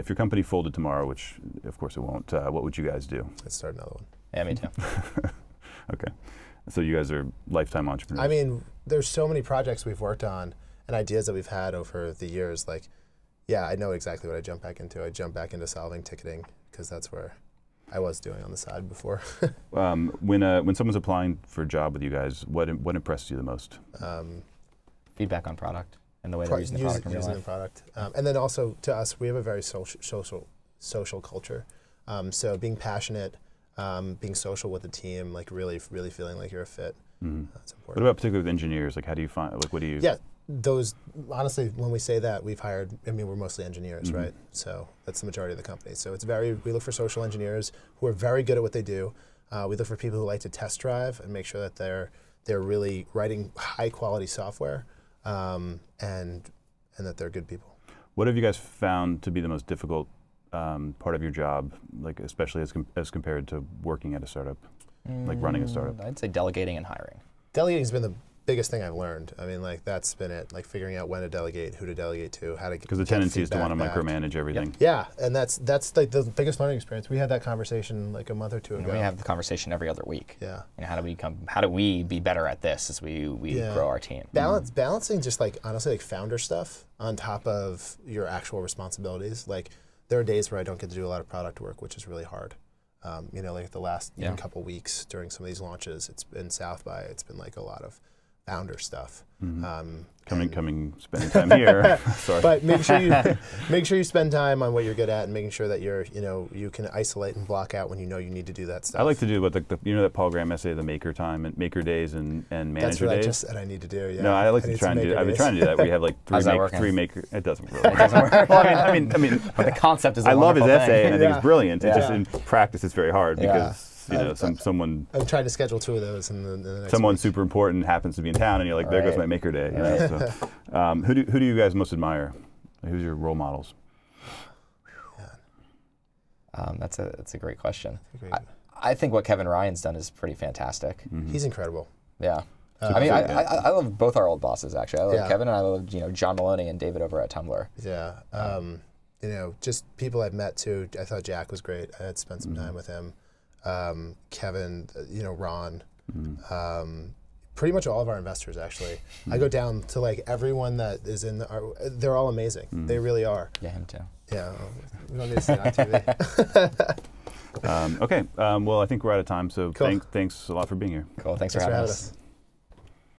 If your company folded tomorrow, which of course it won't, uh, what would you guys do? Let's start another one. Yeah, me too. okay. So you guys are lifetime entrepreneurs. I mean, there's so many projects we've worked on and ideas that we've had over the years. Like, yeah, I know exactly what I jump back into. I jump back into solving ticketing because that's where I was doing on the side before. um, when uh, when someone's applying for a job with you guys, what what impresses you the most? Um, Feedback on product and the way Pro they're using the product. using the product, um, and then also to us, we have a very social social social culture. Um, so being passionate, um, being social with the team, like really really feeling like you're a fit. Mm. Mm-hmm. That's uh, important. What about particularly with engineers? Like, how do you find? Like, what do you? Yeah, those honestly, when we say that, we've hired. I mean, we're mostly engineers, mm -hmm. right? So that's the majority of the company. So it's very. We look for social engineers who are very good at what they do. Uh, we look for people who like to test drive and make sure that they're they're really writing high quality software um, and and that they're good people. What have you guys found to be the most difficult um, part of your job, like especially as com as compared to working at a startup, mm, like running a mm, startup? I'd say delegating and hiring. Delegating has been the biggest thing I've learned. I mean, like that's been it. Like figuring out when to delegate, who to delegate to, how to because the tendency is to want to micromanage everything. Yeah. yeah, and that's that's like the biggest learning experience. We had that conversation like a month or two ago. And we have the conversation every other week. Yeah. And how do we come? How do we be better at this as we we yeah. grow our team? Balance mm. balancing just like honestly like founder stuff on top of your actual responsibilities. Like there are days where I don't get to do a lot of product work, which is really hard. Um, you know, like the last yeah. couple weeks during some of these launches, it's been South by. It's been like a lot of founder stuff. Mm-hmm. Um, coming, and, coming, spending time here. Sorry. But make sure you make sure you spend time on what you're good at, and making sure that you're you know you can isolate and block out when you know you need to do that stuff. I like to do what the, the you know that Paul Graham essay, the Maker Time and Maker Days and and Manager That's what Days. I just said I need to do. Yeah. No, I like I to try and do. Days. I've been trying to do that. We have like three, make, three maker. It doesn't really. it doesn't work. well, I mean, I mean, I mean, but the concept is. I love his essay, thing. and I think it's brilliant. It just in practice, it's very hard because you know, some, someone. I'm trying to schedule two of those in the, in the Someone week. super important happens to be in town, and you're like, there right. goes my maker day. You know, so. um, who do who do you guys most admire? Who's your role models? Um, that's a that's a great question. Great. I, I, think what Kevin Ryan's done is pretty fantastic. Mm -hmm. He's incredible. Yeah. Uh, I mean, I, I, I, love both our old bosses actually. I love yeah. Kevin and I love you know John Maloney and David over at Tumblr. Yeah, um, you know, just people I've met too. I thought Jack was great. I had spent some mm -hmm. time with him um, Kevin, uh, you know, Ron, mm um, pretty much all of our investors actually. mm I go down to like everyone that is in our, they're all amazing. mm They really are. Yeah, him too. Yeah, we don't need to see on TV. um, okay, um, well, I think we're out of time, so cool. thanks a lot for being here. Cool, thanks, thanks for, having, for having us. us.